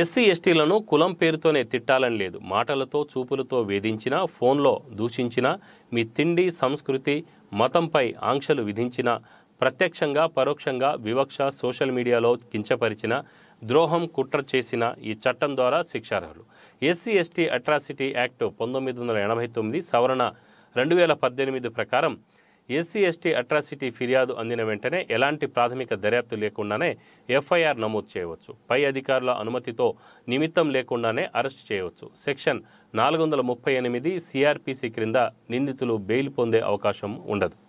SC ఎస్టీలను కులం పేరుతోనే తిట్టాలని లేదు మాటలతో చూపులతో వేధించినా ఫోన్లో దూషించినా మీ తిండి సంస్కృతి మతంపై ఆంక్షలు విధించినా ప్రత్యక్షంగా పరోక్షంగా వివక్ష సోషల్ మీడియాలో కించపరిచిన ద్రోహం కుట్ర చేసిన ఈ చట్టం ద్వారా శిక్షార్హులు ఎస్సీ ఎస్టీ అట్రాసిటీ యాక్ట్ పంతొమ్మిది వందల ఎనభై తొమ్మిది సవరణ రెండు వేల పద్దెనిమిది ప్రకారం ఎస్సీ ఎస్టీ అట్రాసిటీ ఫిర్యాదు అందిన వెంటనే ఎలాంటి ప్రాథమిక దర్యాప్తు లేకుండానే ఎఫ్ఐఆర్ నమోదు చేయవచ్చు పై అధికారుల అనుమతితో నిమిత్తం లేకుండానే అరెస్ట్ చేయవచ్చు సెక్షన్ నాలుగు వందల ముప్పై ఎనిమిది సిఆర్పిసి క్రింద నిందితులు బెయిల్ పొందే అవకాశం ఉండదు